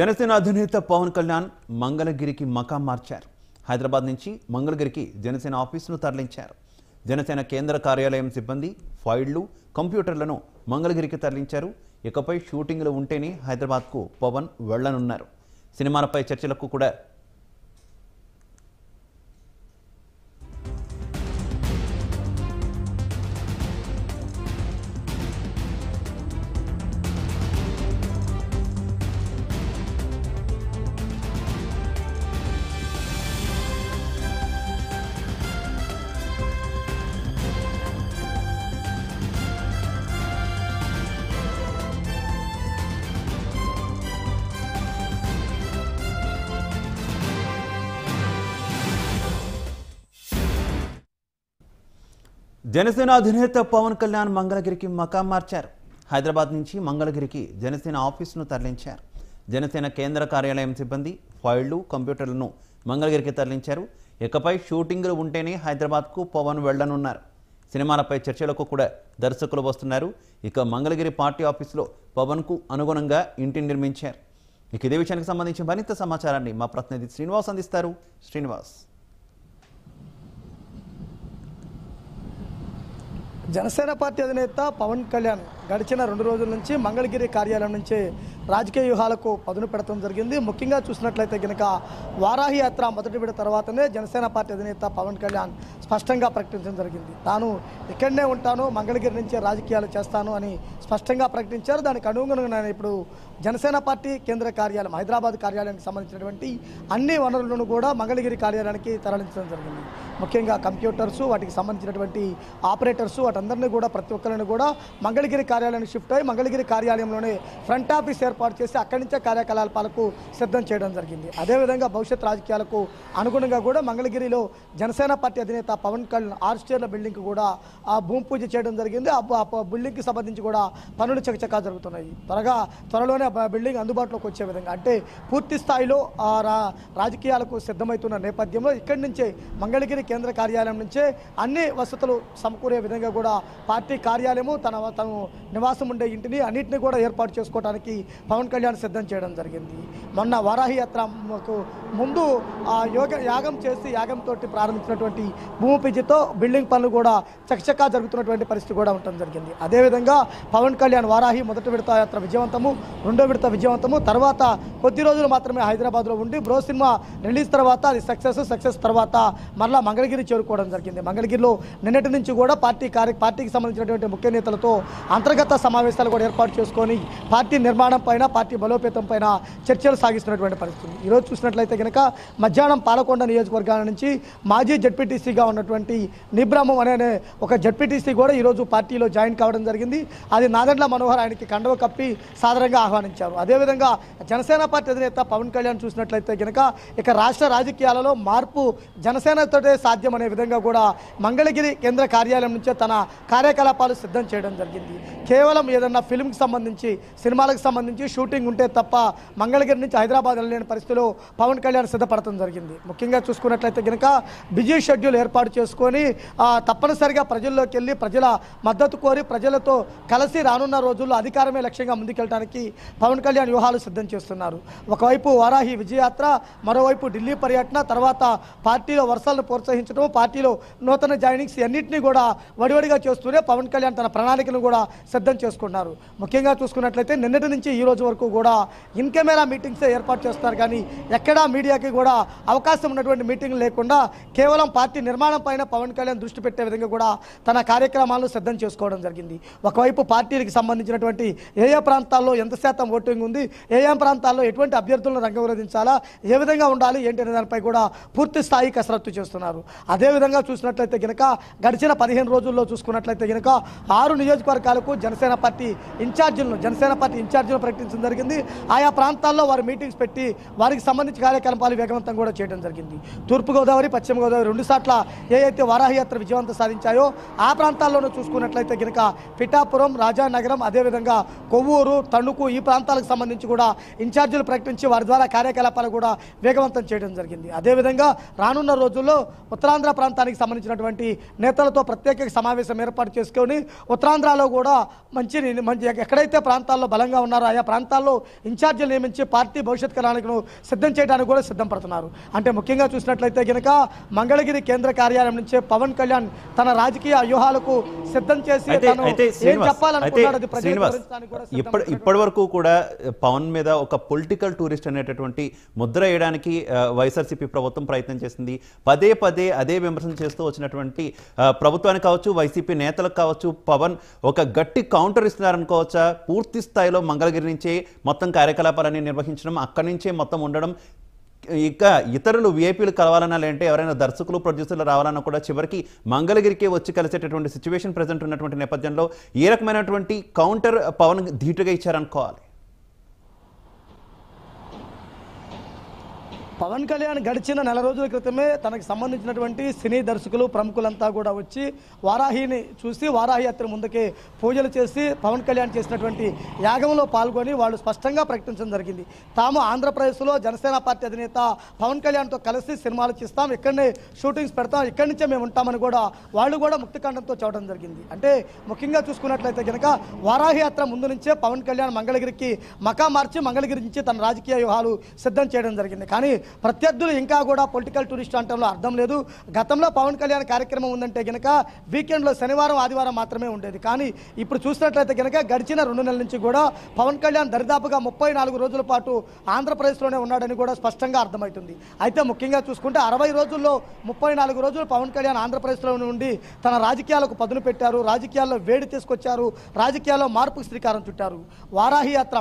జనసేన అధినేత పవన్ కళ్యాణ్ మంగళగిరికి మకాం మార్చారు హైదరాబాద్ నుంచి మంగళగిరికి జనసేన ఆఫీసును తరలించారు జనసేన కేంద్ర కార్యాలయం సిబ్బంది ఫైళ్లు కంప్యూటర్లను మంగళగిరికి తరలించారు ఇకపై షూటింగ్లు ఉంటేనే హైదరాబాద్కు పవన్ వెళ్లనున్నారు సినిమాలపై చర్చలకు కూడా జనసేన అధినేత పవన్ కళ్యాణ్ మంగళగిరికి మకాం మార్చారు హైదరాబాద్ నుంచి మంగళగిరికి జనసేన ఆఫీసును తరలించారు జనసేన కేంద్ర కార్యాలయం సిబ్బంది ఫైళ్లు కంప్యూటర్లను మంగళగిరికి తరలించారు ఇకపై షూటింగ్లు ఉంటేనే హైదరాబాద్కు పవన్ వెళ్లనున్నారు సినిమాలపై చర్చలకు కూడా దర్శకులు వస్తున్నారు ఇక మంగళగిరి పార్టీ ఆఫీసులో పవన్కు అనుగుణంగా ఇంటిని నిర్మించారు ఇక ఇదే విషయానికి సంబంధించి మరింత సమాచారాన్ని మా ప్రతినిధి శ్రీనివాస్ అందిస్తారు శ్రీనివాస్ జనసేన పార్టీ అధినేత పవన్ కళ్యాణ్ గడిచిన రెండు రోజుల నుంచి మంగళగిరి కార్యాలయం నుంచి రాజకీయ వ్యూహాలకు పదును పెడతం జరిగింది ముఖ్యంగా చూసినట్లయితే కనుక వారాహి యాత్ర మొదటి విడత తర్వాతనే జనసేన పార్టీ అధినేత పవన్ కళ్యాణ్ స్పష్టంగా ప్రకటించడం జరిగింది తాను ఇక్కడనే ఉంటాను మంగళగిరి నుంచే రాజకీయాలు చేస్తాను అని స్పష్టంగా ప్రకటించారు దానికి అనుగుణంగా ఇప్పుడు జనసేన పార్టీ కేంద్ర కార్యాలయం హైదరాబాద్ కార్యాలయానికి సంబంధించినటువంటి అన్ని వనరులను కూడా మంగళగిరి కార్యాలయానికి తరలించడం జరిగింది ముఖ్యంగా కంప్యూటర్స్ వాటికి సంబంధించినటువంటి ఆపరేటర్స్ వాటందరినీ కూడా ప్రతి ఒక్కరిని కూడా మంగళగిరి కార్యాలయానికి షిఫ్ట్ అయ్యి మంగళగిరి కార్యాలయంలోనే ఫ్రంట్ ఆఫీస్ ఏర్పాటు చేసి అక్కడి నుంచే కార్యకలాపాలకు సిద్ధం చేయడం జరిగింది అదేవిధంగా భవిష్యత్ రాజకీయాలకు అనుగుణంగా కూడా మంగళగిరిలో జనసేన పార్టీ అధినేత పవన్ కళ్యాణ్ ఆర్స్టేర్ల బిల్డింగ్కి బిల్డింగ్ కూడా ఆ భూమి పూజ చేయడం జరిగింది ఆ బిల్డింగ్కి సంబంధించి కూడా పనులు చకచకా జరుగుతున్నాయి త్వరగా త్వరలోనే బిల్డింగ్ అందుబాటులోకి వచ్చే విధంగా అంటే పూర్తి స్థాయిలో రాజకీయాలకు సిద్ధమవుతున్న నేపథ్యంలో ఇక్కడి నుంచే మంగళగిరి కేంద్ర కార్యాలయం నుంచే అన్ని వసతులు సమకూరే విధంగా కూడా పార్టీ కార్యాలయము తన తను నివాసం ఉండే ఇంటిని అన్నింటినీ కూడా ఏర్పాటు చేసుకోవడానికి పవన్ కళ్యాణ్ సిద్ధం చేయడం జరిగింది మొన్న వారాహి యాత్ర ముందు ఆ యోగ యాగం చేసి యాగంతో ప్రారంభించినటువంటి భూమి పిజితో బిల్డింగ్ పనులు కూడా చకచకా జరుగుతున్నటువంటి పరిస్థితి కూడా ఉండటం జరిగింది అదేవిధంగా పవన్ కళ్యాణ్ వారాహి మొదటి విడత యాత్ర విజయవంతము రెండో విడత విజయవంతము తర్వాత కొద్ది రోజులు మాత్రమే హైదరాబాద్లో ఉండి బ్రో సినిమా రిలీజ్ తర్వాత అది సక్సెస్ సక్సెస్ తర్వాత మరలా మంగళగిరి చేరుకోవడం జరిగింది మంగళగిరిలో నిన్నటి నుంచి కూడా పార్టీ కార్య పార్టీకి సంబంధించినటువంటి ముఖ్య నేతలతో అంతర్గత సమావేశాలు కూడా ఏర్పాటు చేసుకొని పార్టీ నిర్మాణం పైన పార్టీ బలోపేతం పైన చర్చలు సాగిస్తున్నటువంటి పరిస్థితి ఈరోజు చూసినట్లయితే కనుక మధ్యాహ్నం పాలకొండ నియోజకవర్గాల నుంచి మాజీ జడ్పీటీసీగా ఉన్నటువంటి నిబ్రహ్మం అనే ఒక జడ్పీటీసీ కూడా ఈరోజు పార్టీలో జాయిన్ కావడం జరిగింది అది నాదండ్ల మనోహర్ ఆయనకి కండవ కప్పి సాధారణంగా ఆహ్వానించారు అదేవిధంగా జనసేన పార్టీ అధినేత పవన్ కళ్యాణ్ చూసినట్లయితే కనుక ఇక రాష్ట్ర రాజకీయాలలో మార్పు జనసేనతోటే సాధ్యం అనే విధంగా కూడా మంగళగిరి కేంద్ర కార్యాలయం నుంచే తన కార్యకలాపాలు సిద్ధం చేయడం జరిగింది కేవలం ఏదన్నా ఫిల్మ్కి సంబంధించి సినిమాలకు సంబంధించి షూటింగ్ ఉంటే తప్ప మంగళగిరి నుంచి హైదరాబాద్ వెళ్ళలేని పరిస్థితిలో పవన్ కళ్యాణ్ కళ్యాణ్ సిద్ధపడటం జరిగింది ముఖ్యంగా చూసుకున్నట్లయితే కనుక బిజీ షెడ్యూల్ ఏర్పాటు చేసుకొని తప్పనిసరిగా ప్రజల్లోకి వెళ్ళి ప్రజల మద్దతు కోరి ప్రజలతో కలిసి రానున్న రోజుల్లో అధికారమే లక్ష్యంగా ముందుకెళ్ళడానికి పవన్ కళ్యాణ్ వ్యూహాలు సిద్ధం చేస్తున్నారు ఒకవైపు వారాహి విజయయాత్ర మరోవైపు ఢిల్లీ పర్యటన తర్వాత పార్టీలో వర్షాలను ప్రోత్సహించడం పార్టీలో నూతన జాయినింగ్స్ అన్నింటినీ కూడా వడివడిగా చేస్తూనే పవన్ కళ్యాణ్ తన ప్రణాళికను కూడా సిద్ధం చేసుకున్నారు ముఖ్యంగా చూసుకున్నట్లయితే నిన్నటి నుంచి ఈ రోజు వరకు కూడా ఇన్ కెమెరా మీటింగ్సే ఏర్పాటు చేస్తారు కానీ ఎక్కడా మీడియాకి కూడా అవకాశం ఉన్నటువంటి మీటింగ్ లేకుండా కేవలం పార్టీ నిర్మాణం పైన పవన్ కళ్యాణ్ దృష్టి పెట్టే విధంగా కూడా తన కార్యక్రమాలను సిద్ధం చేసుకోవడం జరిగింది ఒకవైపు పార్టీలకు సంబంధించినటువంటి ఏ ఏ ప్రాంతాల్లో ఎంత శాతం ఓటింగ్ ఉంది ఏ ఏ ప్రాంతాల్లో ఎటువంటి అభ్యర్థులను రంగవిరోధించాలా ఏ విధంగా ఉండాలి ఏంటనే దానిపై కూడా పూర్తి స్థాయి కసరత్తు చేస్తున్నారు అదేవిధంగా చూసినట్లయితే గనక గడిచిన పదిహేను రోజుల్లో చూసుకున్నట్లయితే గనక ఆరు నియోజకవర్గాలకు జనసేన పార్టీ ఇన్ఛార్జీలను జనసేన పార్టీ ఇన్ఛార్జీలను ప్రకటించడం జరిగింది ఆయా ప్రాంతాల్లో వారు మీటింగ్స్ పెట్టి వారికి సంబంధించి కార్యక్రమం కార్యకలాపాలు వేగవంతం కూడా చేయడం జరిగింది తూర్పుగోదావరి పశ్చిమ గోదావరి రెండు సాట్ల ఏదైతే వారాహయాత్ర విజయవంతం సాధించాయో ఆ ప్రాంతాల్లోనూ చూసుకున్నట్లయితే కనుక పిఠాపురం రాజానగరం అదేవిధంగా కొవ్వూరు తణుకు ఈ ప్రాంతాలకు సంబంధించి కూడా ఇన్ఛార్జీలు ప్రకటించి వారి ద్వారా కార్యకలాపాలు కూడా వేగవంతం చేయడం జరిగింది అదేవిధంగా రానున్న రోజుల్లో ఉత్తరాంధ్ర ప్రాంతానికి సంబంధించినటువంటి నేతలతో ప్రత్యేక సమావేశం ఏర్పాటు చేసుకొని ఉత్తరాంధ్రలో కూడా మంచి మంచి ఎక్కడైతే ప్రాంతాల్లో బలంగా ఉన్నారో ఆయా ప్రాంతాల్లో ఇన్ఛార్జీలు నియమించి పార్టీ భవిష్యత్ కాలానికి సిద్ధం చేయడానికి కూడా కూడా సిద్ధపడుతున్నారు అంటే ముఖ్యంగా చూసినట్లయితే గనక మంగళగిరి కేంద్ర కార్యాలయం నుంచే పవన్ కళ్యాణ్ తన రాజకీయ వ్యూహాలకు సిద్ధం చేసి ఇప్పటి ఇప్పటి వరకు కూడా పవన్ మీద ఒక పొలిటికల్ టూరిస్ట్ అనేటటువంటి ముద్ర వేయడానికి వైఎస్ఆర్సీపీ ప్రభుత్వం ప్రయత్నం చేసింది పదే పదే అదే విమర్శన చేస్తూ వచ్చినటువంటి ప్రభుత్వానికి కావచ్చు వైసీపీ నేతలకు కావచ్చు పవన్ ఒక గట్టి కౌంటర్ ఇస్తున్నారనుకోవచ్చా పూర్తి స్థాయిలో మంగళగిరి నుంచే మొత్తం కార్యకలాపాలన్నీ నిర్వహించడం అక్కడి నుంచే మొత్తం ఉండడం ఇంకా ఇతరులు వీఐపీలు కలవాలన్నా లేంటే ఎవరైనా దర్శకులు ప్రొడ్యూసర్లు రావాలన్నా కూడా చివరికి మంగళగిరికి వచ్చి కలిసేటటువంటి సిచ్యువేషన్ ప్రజెంట్ ఉన్నటువంటి నేపథ్యంలో ఏ రకమైనటువంటి కౌంటర్ పవన్ ధీటుగా ఇచ్చారనుకోవాలి పవన్ కళ్యాణ్ గడిచిన నెల రోజుల క్రితమే తనకు సంబంధించినటువంటి సినీ దర్శకులు ప్రముఖులంతా కూడా వచ్చి వారాహిని చూసి వారాహి యాత్ర ముందుకే పూజలు చేసి పవన్ కళ్యాణ్ చేసినటువంటి యాగంలో పాల్గొని వాళ్ళు స్పష్టంగా ప్రకటించడం జరిగింది తాము ఆంధ్రప్రదేశ్లో జనసేన పార్టీ అధినేత పవన్ కళ్యాణ్తో కలిసి సినిమాలు చేస్తాం ఇక్కడనే షూటింగ్స్ పెడతాం ఇక్కడి నుంచే మేము ఉంటామని కూడా వాళ్ళు కూడా ముక్తికాండంతో చూడడం జరిగింది అంటే ముఖ్యంగా చూసుకున్నట్లయితే కనుక వారాహి యాత్ర ముందు నుంచే పవన్ కళ్యాణ్ మంగళగిరికి మకా మార్చి మంగళగిరి నుంచి తన రాజకీయ వ్యూహాలు సిద్ధం చేయడం జరిగింది కానీ ప్రత్యర్థులు ఇంకా కూడా పొలిటికల్ టూరిస్ట్ అంటంలో అర్థం లేదు గతంలో పవన్ కళ్యాణ్ కార్యక్రమం ఉందంటే గనక వీకెండ్లో శనివారం ఆదివారం మాత్రమే ఉండేది కానీ ఇప్పుడు చూసినట్లయితే గనక గడిచిన రెండు నెలల నుంచి కూడా పవన్ కళ్యాణ్ దరిదాపుగా ముప్పై నాలుగు రోజుల పాటు ఆంధ్రప్రదేశ్లోనే ఉన్నాడని కూడా స్పష్టంగా అర్థమవుతుంది అయితే ముఖ్యంగా చూసుకుంటే అరవై రోజుల్లో ముప్పై నాలుగు రోజులు పవన్ కళ్యాణ్ ఆంధ్రప్రదేశ్లో నుండి తన రాజకీయాలకు పదును పెట్టారు రాజకీయాల్లో వేడి తీసుకొచ్చారు రాజకీయాల్లో మార్పుకు శ్రీకారం చుట్టారు వారాహి యాత్ర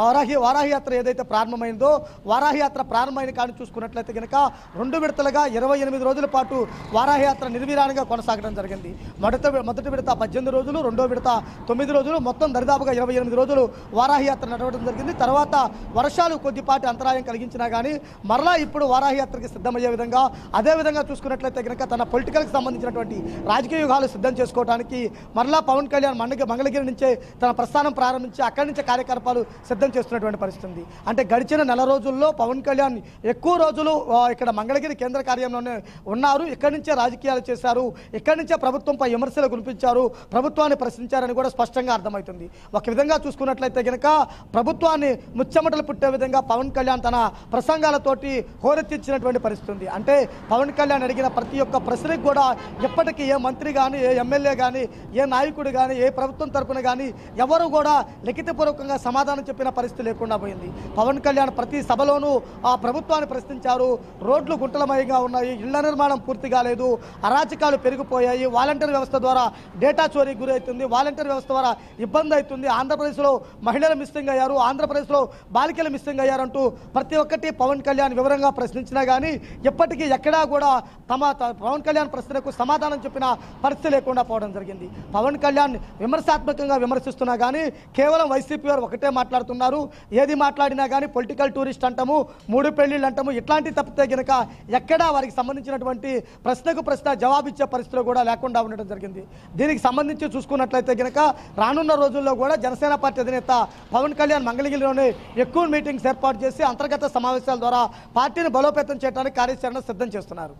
వారాహి వారాహి యాత్ర ఏదైతే ప్రారంభమైందో వారాహి యాత్ర ప్రారంభమైన కానీ చూసుకున్నట్లయితే కనుక రెండు విడతలుగా ఇరవై ఎనిమిది రోజుల పాటు వారాహయాత్ర నిర్విరాణంగా కొనసాగడం జరిగింది మొదట మొదటి విడత పద్దెనిమిది రోజులు రెండో విడత తొమ్మిది రోజులు మొత్తం దరిదాపుగా ఇరవై ఎనిమిది రోజులు వారాహయాత్ర నడవడం జరిగింది తర్వాత వర్షాలు కొద్దిపాటి అంతరాయం కలిగించినా కానీ మరలా ఇప్పుడు వారాహయాత్రకి సిద్ధమయ్యే విధంగా అదేవిధంగా చూసుకున్నట్లయితే కనుక తన పొలిటికల్కి సంబంధించినటువంటి రాజకీయ యుగాలు సిద్ధం చేసుకోవడానికి మరలా పవన్ కళ్యాణ్ మండగ మంగళగిరి నుంచే తన ప్రస్థానం ప్రారంభించి అక్కడి నుంచే కార్యకలాపాలు సిద్ధం చేస్తున్నటువంటి పరిస్థితి అంటే గడిచిన నెల రోజుల్లో పవన్ కళ్యాణ్ ఎక్కువ రోజులు ఇక్కడ మంగళగిరి కేంద్ర కార్యంలోనే ఉన్నారు ఇక్కడి నుంచే రాజకీయాలు చేశారు ఇక్కడి నుంచే ప్రభుత్వంపై విమర్శలు కురిపించారు ప్రభుత్వాన్ని ప్రశ్నించారని కూడా స్పష్టంగా అర్థమవుతుంది ఒక విధంగా చూసుకున్నట్లయితే కనుక ప్రభుత్వాన్ని ముచ్చమటలు పుట్టే విధంగా పవన్ కళ్యాణ్ తన ప్రసంగాలతోటి హోరెత్తించినటువంటి పరిస్థితి అంటే పవన్ కళ్యాణ్ అడిగిన ప్రతి ఒక్క ప్రశ్నకి కూడా ఎప్పటికీ ఏ మంత్రి కానీ ఏ ఎమ్మెల్యే కానీ ఏ నాయకుడు కానీ ఏ ప్రభుత్వం తరఫున కానీ ఎవరు కూడా లిఖితపూర్వకంగా సమాధానం చెప్పిన పరిస్థితి లేకుండా పోయింది పవన్ కళ్యాణ్ ప్రతి సభలోనూ ఆ ప్రభుత్వాన్ని నిజాన్ని ప్రశ్నించారు రోడ్లు గుంటలమయంగా ఉన్నాయి ఇళ్ల నిర్మాణం పూర్తి కాలేదు అరాచకాలు పెరిగిపోయాయి వాలంటీర్ వ్యవస్థ ద్వారా డేటా చోరీ గురవుతుంది వాలంటీర్ వ్యవస్థ ద్వారా ఇబ్బంది అవుతుంది ఆంధ్రప్రదేశ్లో మహిళలు మిస్సింగ్ అయ్యారు ఆంధ్రప్రదేశ్లో బాలికలు మిస్సింగ్ అయ్యారంటూ ప్రతి ఒక్కటి పవన్ కళ్యాణ్ వివరంగా ప్రశ్నించినా కానీ ఎప్పటికీ ఎక్కడా కూడా తమ పవన్ కళ్యాణ్ ప్రశ్నకు సమాధానం చెప్పిన పరిస్థితి లేకుండా పోవడం జరిగింది పవన్ కళ్యాణ్ విమర్శాత్మకంగా విమర్శిస్తున్నా కానీ కేవలం వైసీపీ వారు ఒకటే మాట్లాడుతున్నారు ఏది మాట్లాడినా కానీ పొలిటికల్ టూరిస్ట్ అంటాము మూడు పెళ్లి వీళ్ళు అంటాము ఇట్లాంటి తప్పితే గనక ఎక్కడా వారికి సంబంధించినటువంటి ప్రశ్నకు ప్రశ్న జవాబిచ్చే పరిస్థితిలో కూడా లేకుండా ఉండడం జరిగింది దీనికి సంబంధించి చూసుకున్నట్లయితే గనక రానున్న రోజుల్లో కూడా జనసేన పార్టీ అధినేత పవన్ కళ్యాణ్ మంగళగిరిలోనే ఎక్కువ మీటింగ్స్ ఏర్పాటు చేసి అంతర్గత సమావేశాల ద్వారా పార్టీని బలోపేతం చేయడానికి కార్యాచరణ సిద్ధం చేస్తున్నారు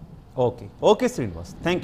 ఓకే ఓకే శ్రీనివాస్ థ్యాంక్